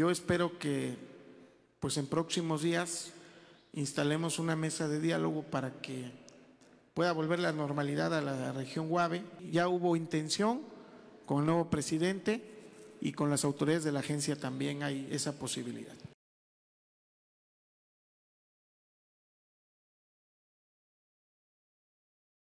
Yo espero que pues en próximos días instalemos una mesa de diálogo para que pueda volver la normalidad a la región Guave. Ya hubo intención con el nuevo presidente y con las autoridades de la agencia también hay esa posibilidad.